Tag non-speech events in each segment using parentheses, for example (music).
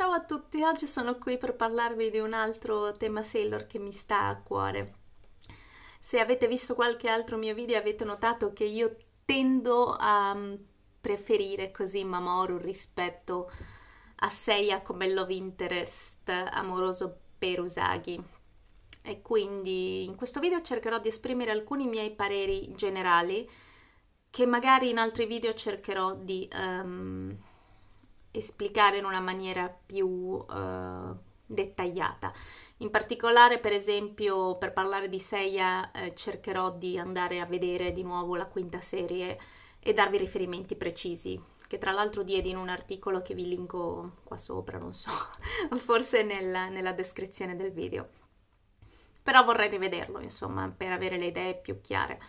Ciao a tutti, oggi sono qui per parlarvi di un altro tema Sailor che mi sta a cuore. Se avete visto qualche altro mio video avete notato che io tendo a mm, preferire così Mamoru rispetto a Seiya come love interest amoroso per Usagi. E quindi in questo video cercherò di esprimere alcuni miei pareri generali che magari in altri video cercherò di... Um, esplicare in una maniera più eh, dettagliata. In particolare, per esempio, per parlare di Seiya eh, cercherò di andare a vedere di nuovo la quinta serie e darvi riferimenti precisi, che tra l'altro diedi in un articolo che vi linko qua sopra, non so, (laughs) forse nella, nella descrizione del video. Però vorrei rivederlo, insomma, per avere le idee più chiare.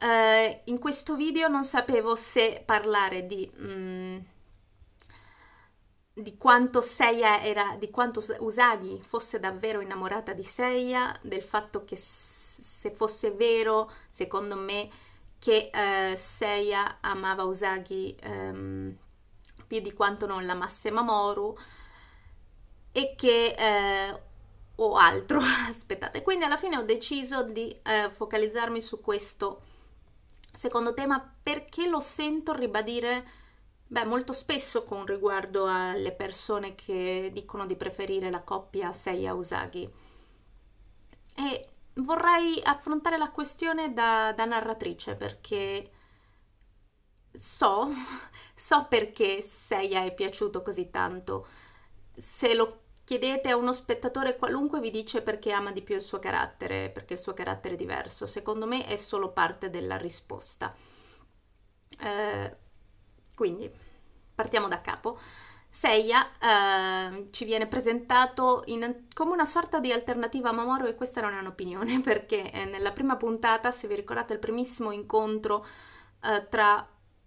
Uh, in questo video non sapevo se parlare di mh, mm, di quanto Seiya era, di quanto Usagi fosse davvero innamorata di Seiya, del fatto che se fosse vero, secondo me, che eh, Seiya amava Usagi ehm, più di quanto non l'amasse Mamoru e che... Eh, o altro, (laughs) aspettate. Quindi alla fine ho deciso di eh, focalizzarmi su questo secondo tema perché lo sento ribadire Beh, molto spesso con riguardo alle persone che dicono di preferire la coppia Seiya Usagi. E vorrei affrontare la questione da, da narratrice perché so, (laughs) so perché Seiya è piaciuto così tanto. Se lo chiedete a uno spettatore qualunque vi dice perché ama di più il suo carattere, perché il suo carattere è diverso. Secondo me è solo parte della risposta. Eh, quindi, partiamo da capo. Seiya eh, ci viene presentato in, come una sorta di alternativa a Mamoru e questa non è un'opinione (laughs) perché eh, nella prima puntata, se vi ricordate, il primissimo incontro eh, tra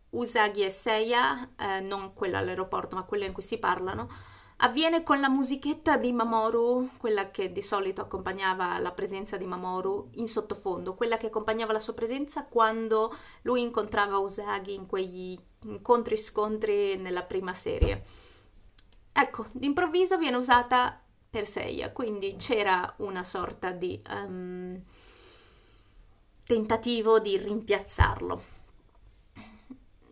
Usagi e Seiya, eh, non quello all'aeroporto ma quello in cui si parlano, avviene con la musichetta di Mamoru, quella che di solito accompagnava la presenza di Mamoru in sottofondo, quella che accompagnava la sua presenza quando lui incontrava Usagi in quegli incontri scontri nella prima serie. Ecco, d'improvviso viene usata per Seiya, quindi c'era una sorta di um, tentativo di rimpiazzarlo.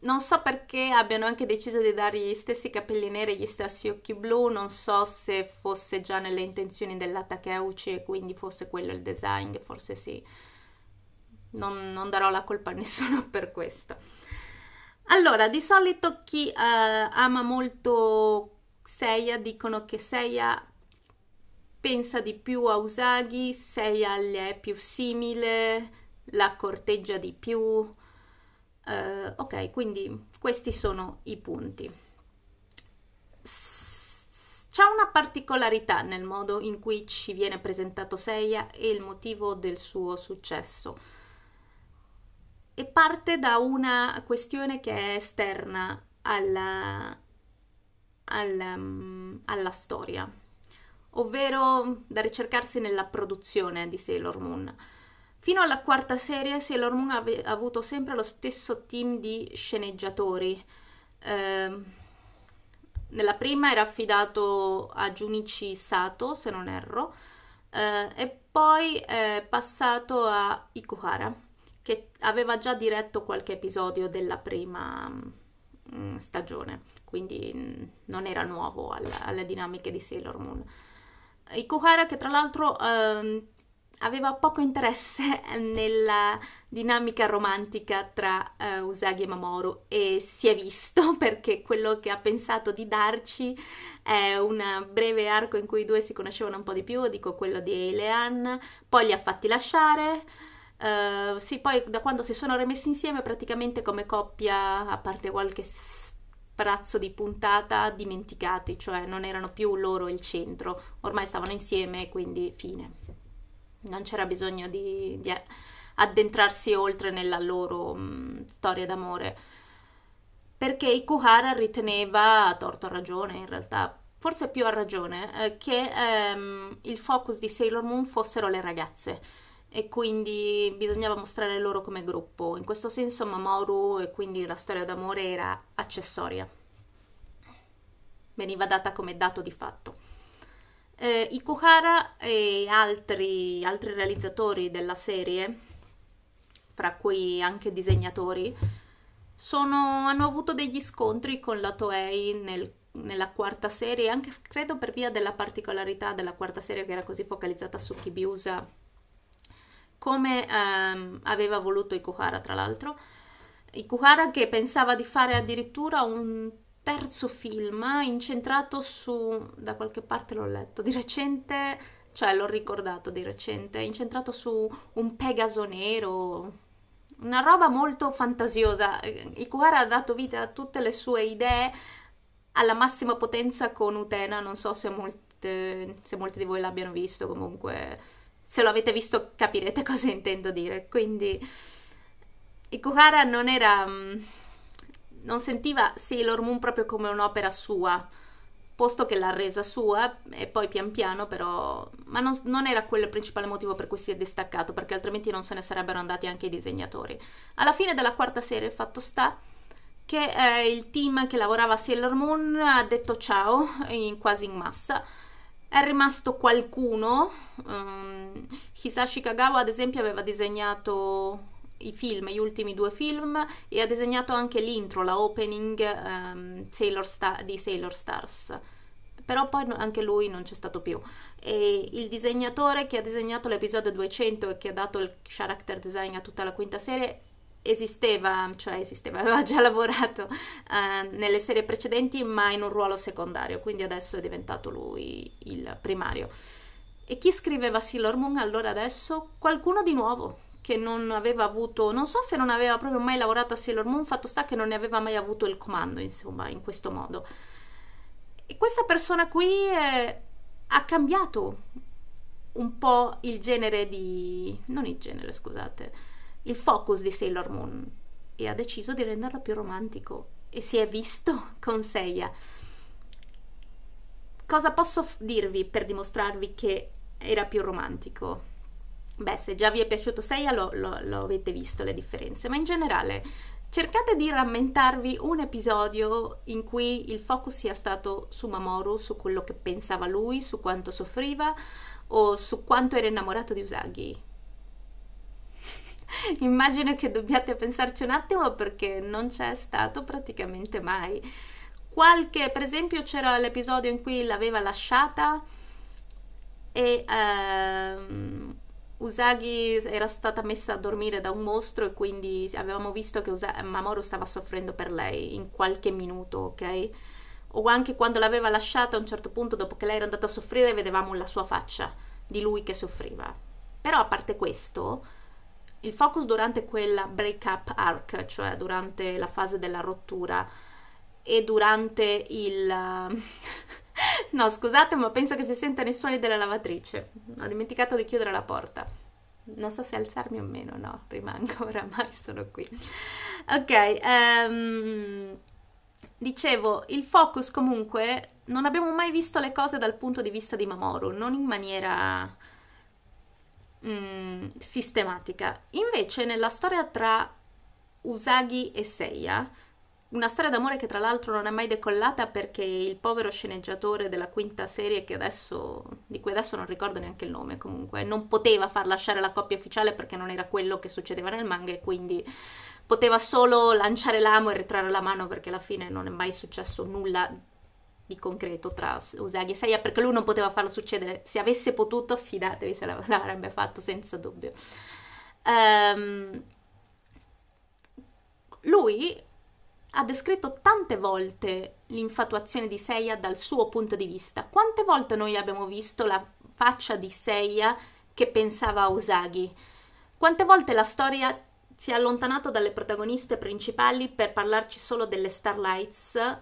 Non so perché abbiano anche deciso di dargli gli stessi capelli neri e gli stessi occhi blu, non so se fosse già nelle intenzioni della Takeuchi e quindi fosse quello il design, forse sì. Non, non darò la colpa a nessuno (laughs) per questo. Allora, di solito chi uh, ama molto Seiya dicono che Seiya pensa di più a Usagi, Seiya le è più simile, la corteggia di più. Uh, ok, quindi questi sono i punti. C'è una particolarità nel modo in cui ci viene presentato Seiya e il motivo del suo successo e parte da una questione che è esterna alla, alla, mm, alla storia, ovvero da ricercarsi nella produzione di Sailor Moon. Fino alla quarta serie Sailor Moon ha avuto sempre lo stesso team di sceneggiatori. Eh, nella prima era affidato a Junichi Sato, se non erro, eh, e poi è passato a Ikuhara che aveva già diretto qualche episodio della prima mm, stagione, quindi mm, non era nuovo al, alle dinamiche di Sailor Moon. Ikuhara che tra l'altro ehm, aveva poco interesse (laughs) nella dinamica romantica tra eh, Usagi e Mamoru e si è visto (laughs) perché quello che ha pensato di darci è un breve arco in cui i due si conoscevano un po' di più, dico quello di Eilean, poi li ha fatti lasciare, eh, sì, poi da quando si sono rimessi insieme praticamente come coppia, a parte qualche sprazzo di puntata, dimenticati, cioè non erano più loro il centro, ormai stavano insieme e quindi fine. Non c'era bisogno di, di addentrarsi oltre nella loro mh, mm, storia d'amore, perché Ikuhara riteneva, a torto a ragione in realtà, forse più a ragione, eh, che ehm, il focus di Sailor Moon fossero le ragazze e quindi bisognava mostrare loro come gruppo. In questo senso Mamoru e quindi la storia d'amore era accessoria, veniva data come dato di fatto. Eh, Ikuhara e altri, altri realizzatori della serie, fra cui anche disegnatori, sono, hanno avuto degli scontri con la Toei nel, nella quarta serie, anche credo per via della particolarità della quarta serie che era così focalizzata su Kibiusa come ehm, aveva voluto Ikuhara tra l'altro. Ikuhara che pensava di fare addirittura un terzo film incentrato su, da qualche parte l'ho letto, di recente, cioè l'ho ricordato di recente, incentrato su un Pegaso nero, una roba molto fantasiosa. Ikuhara ha dato vita a tutte le sue idee alla massima potenza con Utena, non so se molte, se molte di voi l'abbiano visto comunque se lo avete visto capirete cosa intendo dire. Quindi Ikuhara non era... Mm, non sentiva Sailor Moon proprio come un'opera sua, posto che l'ha resa sua e poi pian piano però... ma non, non era quello il principale motivo per cui si è distaccato, perché altrimenti non se ne sarebbero andati anche i disegnatori. Alla fine della quarta serie, fatto sta, che eh, il team che lavorava a Sailor Moon ha detto ciao in quasi in massa è rimasto qualcuno, um, Hisashi Kagawa ad esempio aveva disegnato i film, gli ultimi due film e ha disegnato anche l'intro, la opening um, Sailor Star, di Sailor Stars però poi anche lui non c'è stato più. E il disegnatore che ha disegnato l'episodio 200 e che ha dato il character design a tutta la quinta serie esisteva, cioè esisteva, aveva già (laughs) lavorato eh, nelle serie precedenti ma in un ruolo secondario, quindi adesso è diventato lui il primario. E chi scriveva Sailor Moon allora adesso? Qualcuno di nuovo che non aveva avuto, non so se non aveva proprio mai lavorato a Sailor Moon, fatto sta che non ne aveva mai avuto il comando, insomma, in questo modo. E questa persona qui eh, ha cambiato un po' il genere di... non il genere, scusate, il focus di Sailor Moon e ha deciso di renderlo più romantico e si è visto (laughs) con Seiya. Cosa posso dirvi per dimostrarvi che era più romantico? Beh, se già vi è piaciuto Seiya lo, lo, lo avete visto le differenze, ma in generale cercate di rammentarvi un episodio in cui il focus sia stato su Mamoru, su quello che pensava lui, su quanto soffriva o su quanto era innamorato di Usagi (laughs) immagino che dobbiate pensarci un attimo perché non c'è stato praticamente mai. Qualche, per esempio, c'era l'episodio in cui l'aveva lasciata e ehm, Usagi era stata messa a dormire da un mostro e quindi avevamo visto che Usa- Mamoru stava soffrendo per lei in qualche minuto, ok? O anche quando l'aveva lasciata a un certo punto, dopo che lei era andata a soffrire, vedevamo la sua faccia di lui che soffriva. Però a parte questo, il focus durante quella breakup arc, cioè durante la fase della rottura e durante il... (laughs) no, scusate, ma penso che si sentano i suoni della lavatrice. Ho dimenticato di chiudere la porta. Non so se alzarmi o meno, no, rimango (laughs) oramai, sono qui. Ok, um, dicevo, il focus comunque non abbiamo mai visto le cose dal punto di vista di Mamoru, non in maniera mh, mm, sistematica. Invece nella storia tra Usagi e Seiya, una storia d'amore che tra l'altro non è mai decollata perché il povero sceneggiatore della quinta serie, adesso, di cui adesso non ricordo neanche il nome comunque, non poteva far lasciare la coppia ufficiale perché non era quello che succedeva nel manga e quindi poteva solo lanciare l'amo e ritrarre la mano perché alla fine non è mai successo nulla di concreto tra Usagi e Seiya perché lui non poteva farlo succedere. Se avesse potuto, fidatevi, se l'avrebbe fatto senza dubbio. Um, lui ha descritto tante volte l'infatuazione di Seiya dal suo punto di vista. Quante volte noi abbiamo visto la faccia di Seiya che pensava a Usagi? Quante volte la storia si è allontanata dalle protagoniste principali per parlarci solo delle Starlights?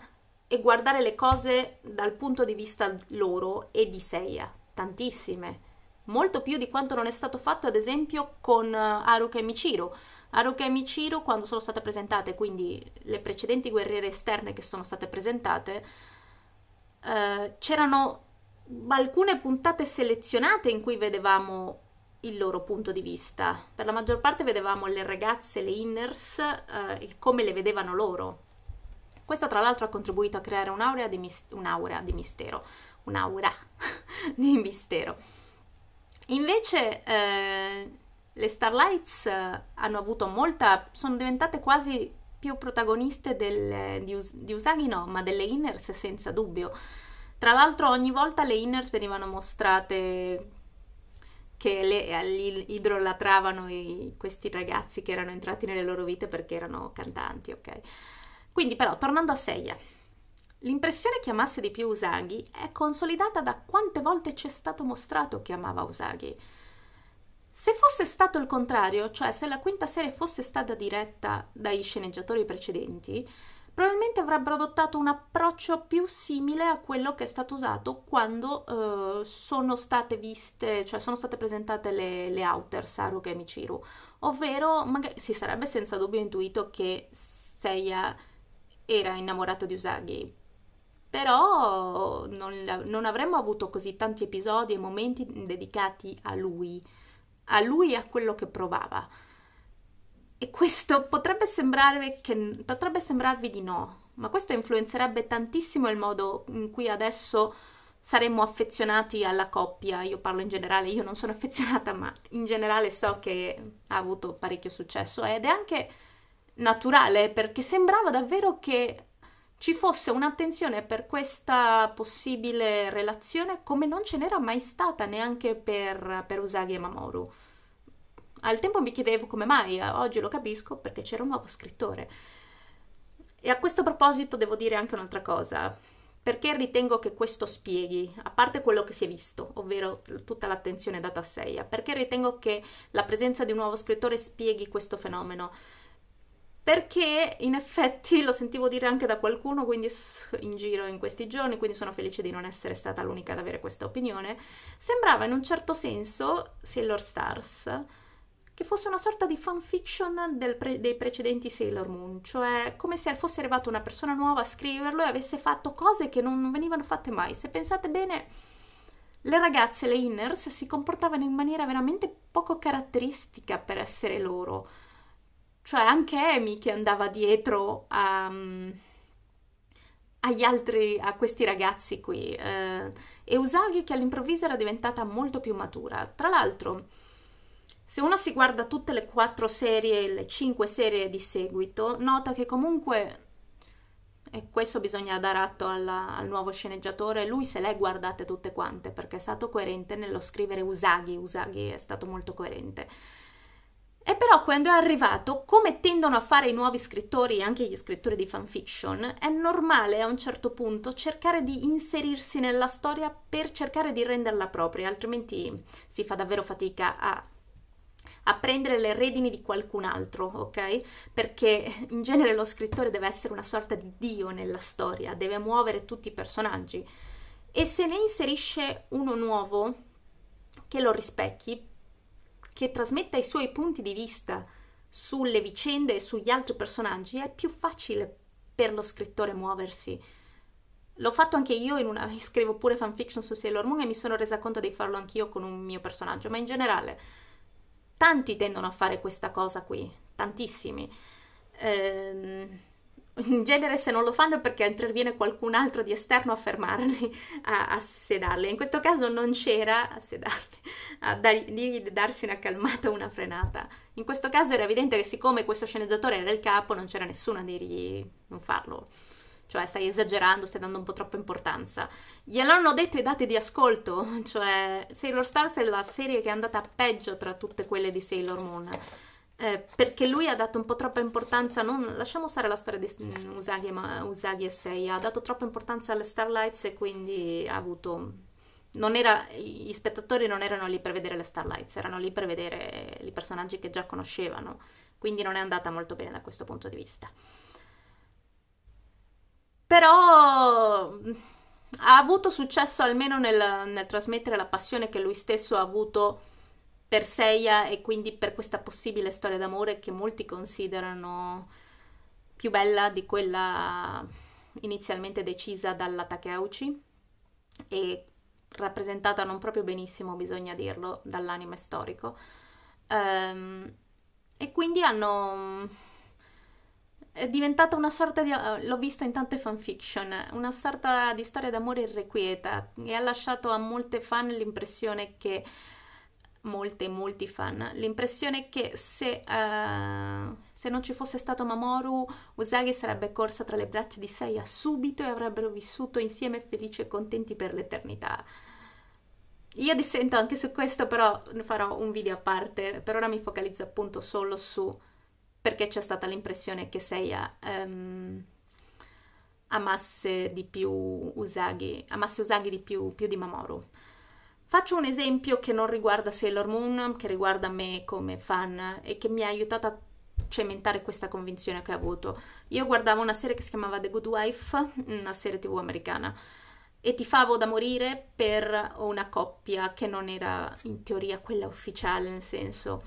e guardare le cose dal punto di vista loro e di Seiya, tantissime, molto più di quanto non è stato fatto ad esempio con eh, Haruka e Michiro. Haruka e Michiro quando sono state presentate, quindi le precedenti guerriere esterne che sono state presentate, eh, c'erano alcune puntate selezionate in cui vedevamo il loro punto di vista. Per la maggior parte vedevamo le ragazze, le inners, eh, come le vedevano loro. Questo tra l'altro ha contribuito a creare un'aura di, mis- un'aura di mistero, un'aura (laughs) di mistero. Invece eh, le Starlights eh, hanno avuto molta, sono diventate quasi più protagoniste del, di, Us- di Usagi no, ma delle Inners senza dubbio. Tra l'altro ogni volta le Inners venivano mostrate che le, idrolatravano i, questi ragazzi che erano entrati nelle loro vite perché erano cantanti, ok? Quindi però, tornando a Seiya, l'impressione che amasse di più Usagi è consolidata da quante volte ci è stato mostrato che amava Usagi. Se fosse stato il contrario, cioè se la quinta serie fosse stata diretta dai sceneggiatori precedenti, probabilmente avrebbero adottato un approccio più simile a quello che è stato usato quando eh, sono state viste, cioè sono state presentate le, le outer Saruka e Michiru, ovvero magari, si sarebbe senza dubbio intuito che Seiya era innamorato di Usagi. Però non, non avremmo avuto così tanti episodi e momenti dedicati a lui, a lui e a quello che provava. E questo potrebbe, che, potrebbe sembrarvi di no, ma questo influenzerebbe tantissimo il modo in cui adesso saremmo affezionati alla coppia. Io parlo in generale, io non sono (laughs) affezionata, ma in generale so che ha avuto parecchio successo ed è anche naturale perché sembrava davvero che ci fosse un'attenzione per questa possibile relazione come non ce n'era mai stata neanche per, per Usagi e Mamoru. Al tempo mi chiedevo come mai, oggi lo capisco perché c'era un nuovo scrittore. E a questo proposito devo dire anche un'altra cosa, perché ritengo che questo spieghi, a parte quello che si è visto, ovvero tutta l'attenzione data a Seiya, perché ritengo che la presenza di un nuovo scrittore spieghi questo fenomeno perché in effetti lo sentivo dire anche da qualcuno quindi in giro in questi giorni, quindi sono felice di non essere stata l'unica ad avere questa opinione, sembrava in un certo senso Sailor Stars che fosse una sorta di fanfiction pre- dei precedenti Sailor Moon, cioè come se fosse arrivata una persona nuova a scriverlo e avesse fatto cose che non venivano fatte mai. Se pensate bene, le ragazze, le inners, si comportavano in maniera veramente poco caratteristica per essere loro cioè anche Amy che andava dietro a, mm, agli altri, a questi ragazzi qui. Eh, e Usagi che all'improvviso era diventata molto più matura. Tra l'altro, se uno si guarda tutte le quattro serie, le cinque serie di seguito, nota che comunque e questo bisogna dare atto alla, al nuovo sceneggiatore, lui se le è guardate tutte quante perché è stato coerente nello scrivere Usagi, Usagi è stato molto coerente. E però quando è arrivato, come tendono a fare i nuovi scrittori e anche gli scrittori di fanfiction, è normale a un certo punto cercare di inserirsi nella storia per cercare di renderla propria, altrimenti si fa davvero fatica a a prendere le redini di qualcun altro, ok? Perché in genere lo scrittore deve essere una sorta di dio nella storia, deve muovere tutti i personaggi e se ne inserisce uno nuovo che lo rispecchi, che trasmetta i suoi punti di vista sulle vicende e sugli altri personaggi, è più facile per lo scrittore muoversi. L'ho fatto anche io in una. (laughs) scrivo pure fanfiction su Sailor Moon e mi sono resa conto di farlo anch'io con un mio personaggio, ma in generale tanti tendono a fare questa cosa qui, tantissimi. Ehm, in genere se non lo fanno è perché interviene qualcun altro di esterno a fermarli, a, a sedarli. In questo caso non c'era a sedarli, a dar, di darsi una calmata, una frenata. In questo caso era evidente che siccome questo sceneggiatore era il capo, non c'era nessuno a dirgli non farlo. Cioè stai esagerando, stai dando un po' troppa importanza. Gliel'hanno detto i dati di ascolto, cioè Sailor Stars è la serie che è andata peggio tra tutte quelle di Sailor Moon eh, perché lui ha dato un po' troppa importanza, non, lasciamo stare la storia di Usagi, ma, Usagi e Sei, ha dato troppa importanza alle Starlights e quindi ha avuto... Era, gli spettatori non erano lì per vedere le Starlights, erano lì per vedere i personaggi che già conoscevano, quindi non è andata molto bene da questo punto di vista. Però ha avuto successo almeno nel, nel trasmettere la passione che lui stesso ha avuto per Seiya e quindi per questa possibile storia d'amore che molti considerano più bella di quella inizialmente decisa dalla Takeuchi e rappresentata non proprio benissimo, bisogna dirlo, dall'anime storico. Um, e quindi hanno... è diventata una sorta di... l'ho visto in tante fanfiction, una sorta di storia d'amore irrequieta e ha lasciato a molte fan l'impressione che molte, molti fan l'impressione è che se, uh, se non ci fosse stato Mamoru, Usagi sarebbe corsa tra le braccia di Seiya subito e avrebbero vissuto insieme felici e contenti per l'eternità. Io dissento anche su questo, però ne farò un video a parte. Per ora mi focalizzo appunto solo su perché c'è stata l'impressione che Seiya um, amasse di più Usagi, amasse Usagi di più, più di Mamoru. Faccio un esempio che non riguarda Sailor Moon, che riguarda me come fan e che mi ha aiutato a cementare questa convinzione che ho avuto. Io guardavo una serie che si chiamava The Good Wife, una serie tv americana, e ti favo da morire per una coppia che non era in teoria quella ufficiale, nel senso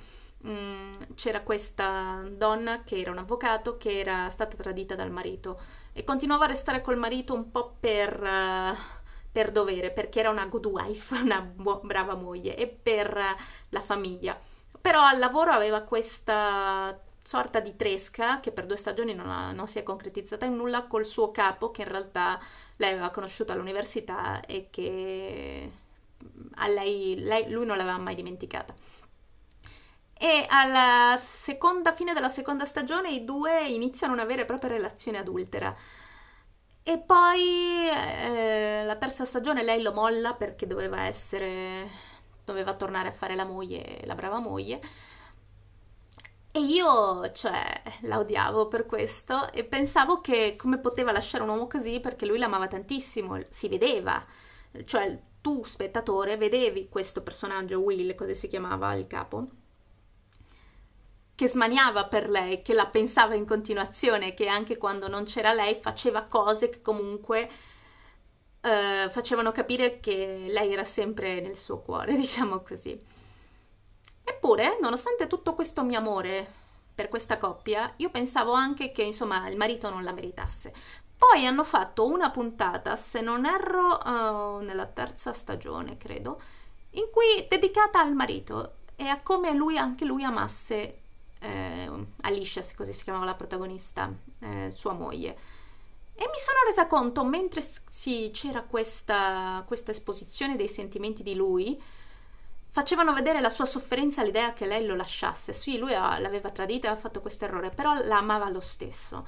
mm, c'era questa donna che era un avvocato che era stata tradita dal marito e continuava a restare col marito un po' per... Uh, per dovere, perché era una good wife, (laughs) una bu- brava moglie e per la famiglia. Però al lavoro aveva questa sorta di tresca che per due stagioni non, ha, non si è concretizzata in nulla col suo capo che in realtà lei aveva conosciuto all'università e che a lei, lei lui non l'aveva mai dimenticata. E alla seconda fine della seconda stagione i due iniziano una vera e propria relazione adultera. E poi eh, la terza stagione lei lo molla perché doveva essere, doveva tornare a fare la moglie, la brava moglie. E io, cioè, la odiavo per questo e pensavo che come poteva lasciare un uomo così perché lui l'amava tantissimo, si vedeva, cioè tu spettatore vedevi questo personaggio, Will, così si chiamava il capo, che smaniava per lei, che la pensava in continuazione, che anche quando non c'era lei faceva cose che comunque eh, facevano capire che lei era sempre nel suo cuore, (laughs) diciamo così. Eppure, nonostante tutto questo mio amore per questa coppia, io pensavo anche che insomma il marito non la meritasse. Poi hanno fatto una puntata, se non erro, uh, nella terza stagione, credo, in cui dedicata al marito e a come lui, anche lui, amasse eh, Alicia, così si chiamava la protagonista, eh, sua moglie. E mi sono resa conto, mentre sì, c'era questa, questa esposizione dei sentimenti di lui, facevano vedere la sua sofferenza all'idea che lei lo lasciasse. Sì, lui l'aveva tradita e aveva fatto questo errore, però la amava lo stesso.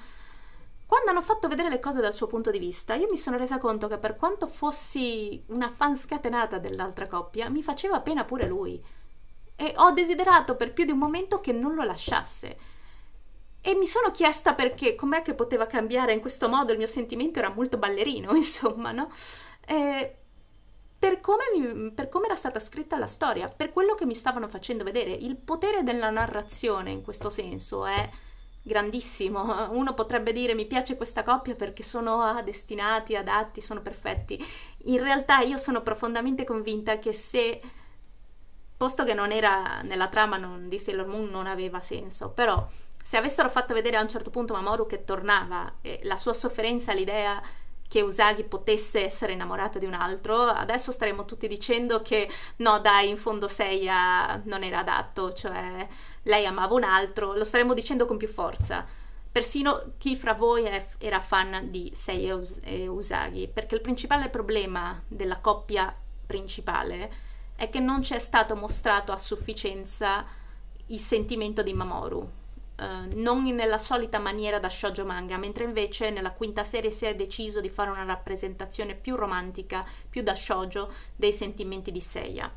Quando hanno fatto vedere le cose dal suo punto di vista, io mi sono resa conto che per quanto fossi una fan scatenata dell'altra coppia, mi faceva pena pure lui e ho desiderato per più di un momento che non lo lasciasse. E mi sono chiesta perché, com'è che poteva cambiare in questo modo, il mio sentimento era molto ballerino, (laughs) insomma, no? Eh, per come, mi, per come, era stata scritta la storia, per quello che mi stavano facendo vedere. Il potere della narrazione in questo senso è grandissimo. (laughs) Uno potrebbe dire mi piace questa coppia perché sono ah, destinati, adatti, sono perfetti. In realtà io sono profondamente convinta che se posto che non era nella trama non, di Sailor Moon non aveva senso, però se avessero fatto vedere a un certo punto Mamoru che tornava, eh, la sua sofferenza all'idea che Usagi potesse essere innamorata di un altro, adesso staremmo tutti dicendo che no dai, in fondo Seiya non era adatto, cioè lei amava un altro, lo staremmo dicendo con più forza. Persino chi fra voi è, era fan di Seiya e Usagi, perché il principale problema della coppia principale è è che non ci è stato mostrato a sufficienza il sentimento di Mamoru. Uh, non nella solita maniera da shoujo manga, mentre invece nella quinta serie si è deciso di fare una rappresentazione più romantica, più da shoujo, dei sentimenti di Seiya.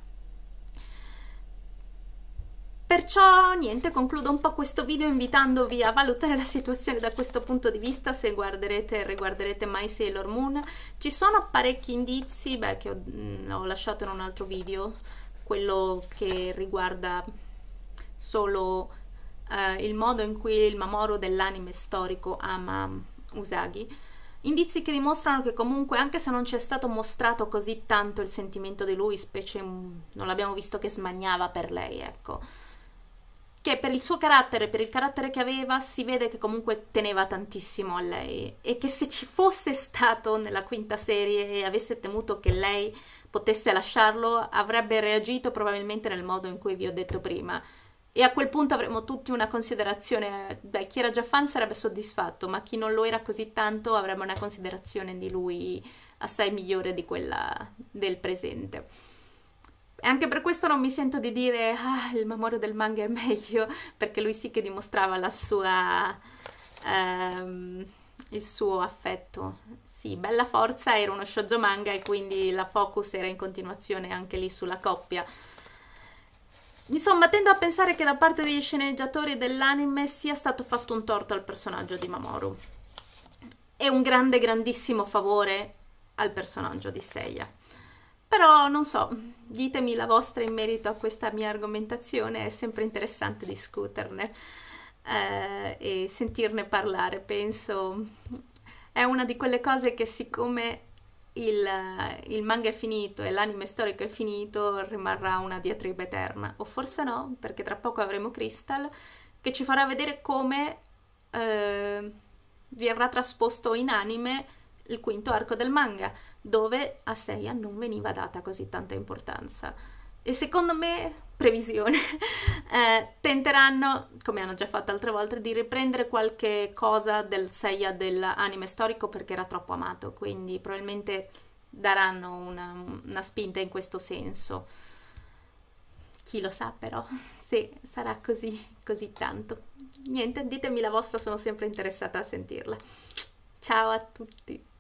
Perciò niente, concludo un po' questo video invitandovi a valutare la situazione da questo punto di vista, se guarderete e riguarderete mai Sailor Moon. Ci sono parecchi indizi, beh, che ho, mh, mm, ho lasciato in un altro video, quello che riguarda solo uh, il modo in cui il Mamoro dell'anime storico ama Usagi. Indizi che dimostrano che comunque anche se non ci è stato mostrato così tanto il sentimento di lui, specie mh, mm, non l'abbiamo visto che smaniava per lei, ecco che per il suo carattere, per il carattere che aveva, si vede che comunque teneva tantissimo a lei e che se ci fosse stato nella quinta serie e avesse temuto che lei potesse lasciarlo, avrebbe reagito probabilmente nel modo in cui vi ho detto prima. E a quel punto avremmo tutti una considerazione, beh, chi era già fan sarebbe soddisfatto, ma chi non lo era così tanto avrebbe una considerazione di lui assai migliore di quella del presente. E anche per questo non mi sento di dire ah, il Mamoru del manga è (laughs) meglio, perché lui sì che dimostrava la sua... Ehm, il suo affetto. Sì, Bella Forza era uno shoujo manga e quindi la focus era in continuazione anche lì sulla coppia. Insomma, tendo a pensare che da parte degli sceneggiatori dell'anime sia stato fatto un torto al personaggio di Mamoru. E un grande, grandissimo favore al personaggio di Seiya. Però non so, ditemi la vostra in merito a questa mia argomentazione, è sempre interessante discuterne eh, e sentirne parlare, penso è una di quelle cose che siccome il, il, manga è finito e l'anime storico è finito, rimarrà una diatriba eterna. O forse no, perché tra poco avremo Crystal che ci farà vedere come eh, verrà trasposto in anime il quinto arco del manga dove a Seiya non veniva data così tanta importanza. E secondo me, previsione, (laughs) eh, tenteranno, come hanno già fatto altre volte, di riprendere qualche cosa del Seiya dell'anime storico perché era troppo amato, quindi probabilmente daranno una, una spinta in questo senso. Chi lo sa però (laughs) se sarà così, così tanto. Niente, ditemi la vostra, sono sempre interessata a sentirla. Ciao a tutti!